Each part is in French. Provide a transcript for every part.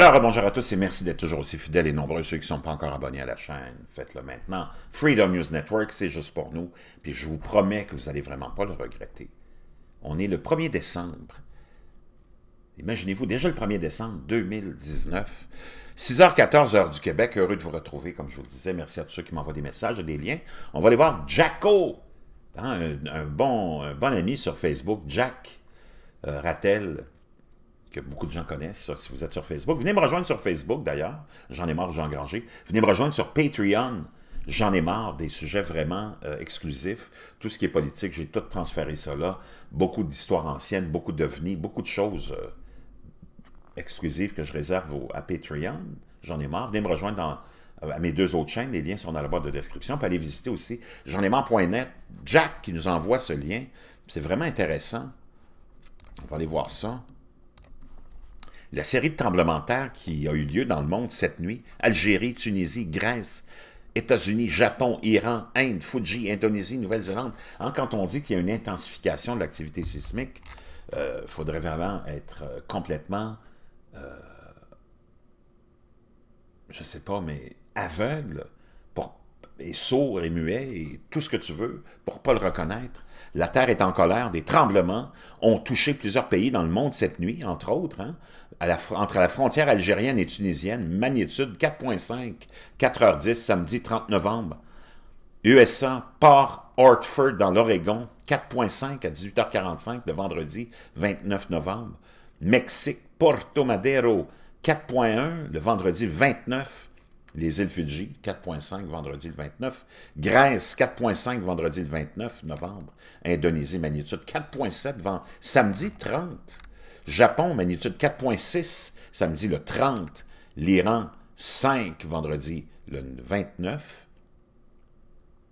Alors, bonjour à tous et merci d'être toujours aussi fidèles et nombreux. Ceux qui ne sont pas encore abonnés à la chaîne, faites-le maintenant. Freedom News Network, c'est juste pour nous. Puis je vous promets que vous n'allez vraiment pas le regretter. On est le 1er décembre. Imaginez-vous, déjà le 1er décembre 2019. 6h14, h du Québec. Heureux de vous retrouver, comme je vous le disais. Merci à tous ceux qui m'envoient des messages et des liens. On va aller voir Jacko, hein, un, bon, bon ami sur Facebook, Jack euh, Ratel que beaucoup de gens connaissent si vous êtes sur Facebook. Venez me rejoindre sur Facebook d'ailleurs, j'en ai marre, Jean Granger. Venez me rejoindre sur Patreon. J'en ai marre des sujets vraiment euh, exclusifs. Tout ce qui est politique, j'ai tout transféré ça là. Beaucoup d'histoires anciennes, beaucoup de devenus beaucoup de choses euh, exclusives que je réserve à Patreon. J'en ai marre. Venez me rejoindre dans, euh, à mes deux autres chaînes. Les liens sont dans la boîte de description. Puis allez visiter aussi j'en ai marre.net. Jack qui nous envoie ce lien. C'est vraiment intéressant. On va aller voir ça. La série de tremblements de terre qui a eu lieu dans le monde cette nuit, Algérie, Tunisie, Grèce, États-Unis, Japon, Iran, Inde, Fuji, Indonésie, Nouvelle-Zélande. Hein, quand on dit qu'il y a une intensification de l'activité sismique, il euh, faudrait vraiment être euh, complètement, euh, je ne sais pas, mais aveugle pour et sourd et muet et tout ce que tu veux pour pas le reconnaître. La Terre est en colère, des tremblements ont touché plusieurs pays dans le monde cette nuit, entre autres, hein. entre la frontière algérienne et tunisienne, magnitude 4.5, 4h10, samedi 30 novembre. USA, Port Hartford dans l'Oregon, 4.5 à 18h45 le vendredi 29 novembre. Mexique, Porto Madero, 4.1 le vendredi 29 les îles Fidji, 4,5 vendredi le 29. Grèce, 4,5 vendredi le 29 novembre. Indonésie, magnitude 4,7 vendredi. samedi 30. Japon, magnitude 4,6 samedi le 30. L'Iran, 5 vendredi le 29.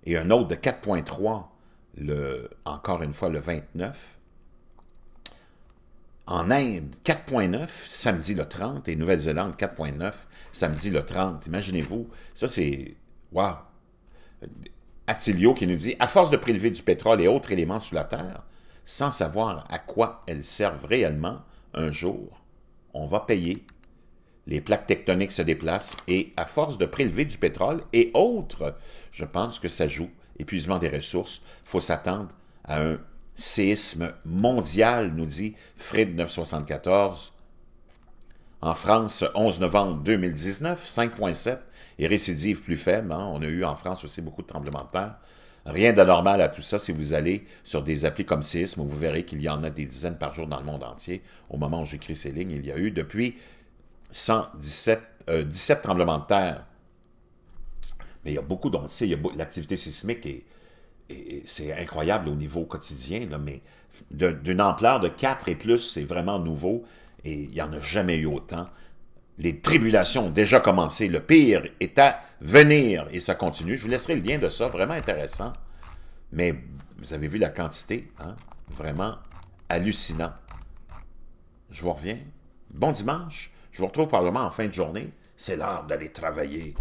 Et un autre de 4,3 le encore une fois le 29. En Inde, 4.9, samedi le 30, et Nouvelle-Zélande, 4.9, samedi le 30. Imaginez-vous, ça c'est... Wow! Attilio qui nous dit « À force de prélever du pétrole et autres éléments sur la terre, sans savoir à quoi elles servent réellement, un jour, on va payer. Les plaques tectoniques se déplacent et, à force de prélever du pétrole et autres, je pense que ça joue épuisement des ressources, faut s'attendre à un séisme mondial, nous dit Fred 974. En France, 11 novembre 2019, 5,7 et récidive plus faible. Hein. On a eu en France aussi beaucoup de tremblements de terre. Rien d'anormal à tout ça si vous allez sur des applis comme Sisme, vous verrez qu'il y en a des dizaines par jour dans le monde entier. Au moment où j'écris ces lignes, il y a eu depuis 117 17 euh, tremblements de terre. Mais il y a beaucoup, on le sait, l'activité sismique est, c'est incroyable au niveau quotidien, mais d'une ampleur de 4 et plus, c'est vraiment nouveau et il n'y en a jamais eu autant. Les tribulations ont déjà commencé. Le pire est à venir et ça continue. Je vous laisserai le lien de ça, vraiment intéressant. Mais vous avez vu la quantité, hein? vraiment hallucinant. Je vous reviens. Bon dimanche. Je vous retrouve probablement en fin de journée. C'est l'heure d'aller travailler.